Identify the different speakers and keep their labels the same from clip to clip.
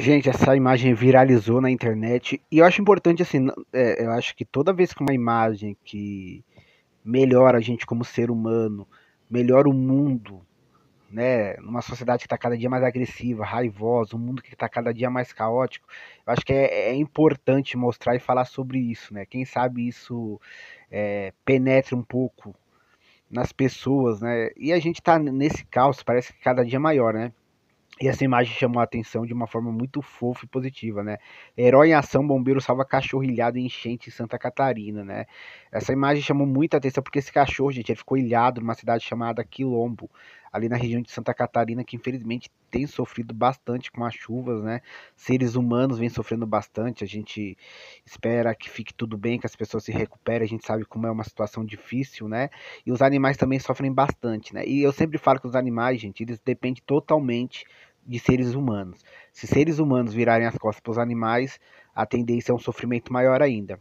Speaker 1: Gente, essa imagem viralizou na internet e eu acho importante assim, é, eu acho que toda vez que uma imagem que melhora a gente como ser humano, melhora o mundo, né, numa sociedade que está cada dia mais agressiva, raivosa, um mundo que está cada dia mais caótico, eu acho que é, é, importante mostrar e falar sobre isso, né? Quem sabe isso é, penetre um pouco nas pessoas, né? E a gente está nesse caos, parece que cada dia maior, né? E essa imagem chamou a atenção de uma forma muito fofa e positiva, né? Herói em ação, bombeiro salva cachorro ilhado em enchente em Santa Catarina, né? Essa imagem chamou muita atenção porque esse cachorro, gente, ele ficou ilhado numa cidade chamada Quilombo, ali na região de Santa Catarina, que infelizmente tem sofrido bastante com as chuvas, né? Seres humanos vêm sofrendo bastante. A gente espera que fique tudo bem, que as pessoas se recuperem. A gente sabe como é uma situação difícil, né? E os animais também sofrem bastante, né? E eu sempre falo que os animais, gente, eles dependem totalmente de seres humanos. Se seres humanos virarem as costas para os animais, a tendência é um sofrimento maior ainda.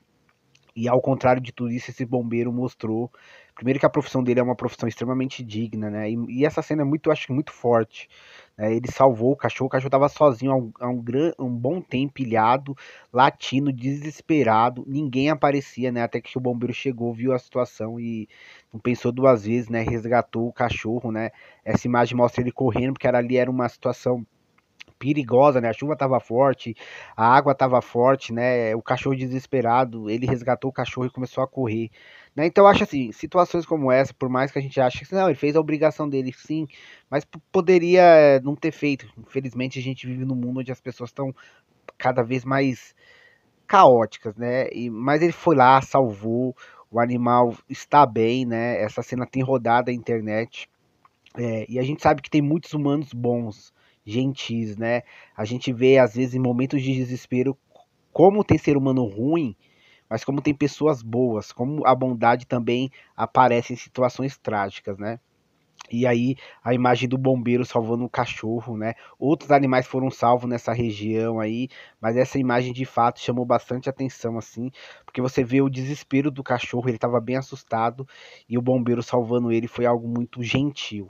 Speaker 1: E ao contrário de tudo isso, esse bombeiro mostrou, primeiro que a profissão dele é uma profissão extremamente digna, né? E, e essa cena é muito, acho que muito forte. Né? Ele salvou o cachorro, o cachorro estava sozinho há um, há um, gran, um bom tempo, pilhado, latindo, desesperado, ninguém aparecia, né? Até que o bombeiro chegou, viu a situação e não pensou duas vezes, né? Resgatou o cachorro, né? Essa imagem mostra ele correndo, porque era, ali era uma situação perigosa, né? A chuva estava forte, a água estava forte, né? O cachorro desesperado, ele resgatou o cachorro e começou a correr. Né? Então acho assim, situações como essa, por mais que a gente ache que não, ele fez a obrigação dele, sim, mas poderia eh, não ter feito. Infelizmente a gente vive num mundo onde as pessoas estão cada vez mais caóticas, né? E, mas ele foi lá, salvou, o animal está bem, né? Essa cena tem rodado a internet. É, e a gente sabe que tem muitos humanos bons, gentis, né? A gente vê, às vezes, em momentos de desespero, como tem ser humano ruim, mas como tem pessoas boas, como a bondade também aparece em situações trágicas, né? E aí a imagem do bombeiro salvando o cachorro, né? Outros animais foram salvos nessa região aí, mas essa imagem de fato chamou bastante atenção assim, porque você vê o desespero do cachorro, ele estava bem assustado e o bombeiro salvando ele foi algo muito gentil.